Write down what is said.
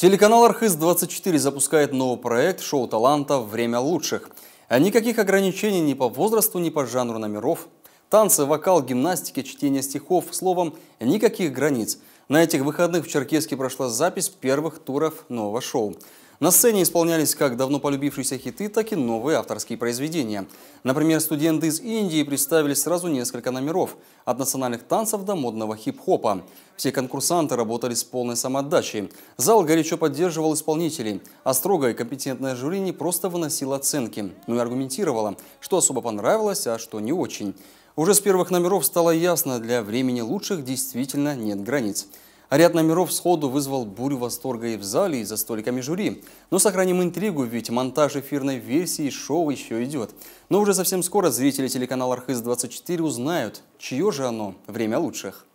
Телеканал «Архиз-24» запускает новый проект «Шоу таланта. Время лучших». Никаких ограничений ни по возрасту, ни по жанру номеров. Танцы, вокал, гимнастики, чтение стихов. Словом, никаких границ. На этих выходных в Черкеске прошла запись первых туров нового шоу. На сцене исполнялись как давно полюбившиеся хиты, так и новые авторские произведения. Например, студенты из Индии представили сразу несколько номеров – от национальных танцев до модного хип-хопа. Все конкурсанты работали с полной самоотдачей. Зал горячо поддерживал исполнителей, а строгое и компетентное жюри не просто выносило оценки, но и аргументировало, что особо понравилось, а что не очень. Уже с первых номеров стало ясно, для времени лучших действительно нет границ. Ряд номеров сходу вызвал бурю восторга и в зале, и за столиками жюри. Но сохраним интригу, ведь монтаж эфирной версии шоу еще идет. Но уже совсем скоро зрители телеканала «Архыз-24» узнают, чье же оно время лучших.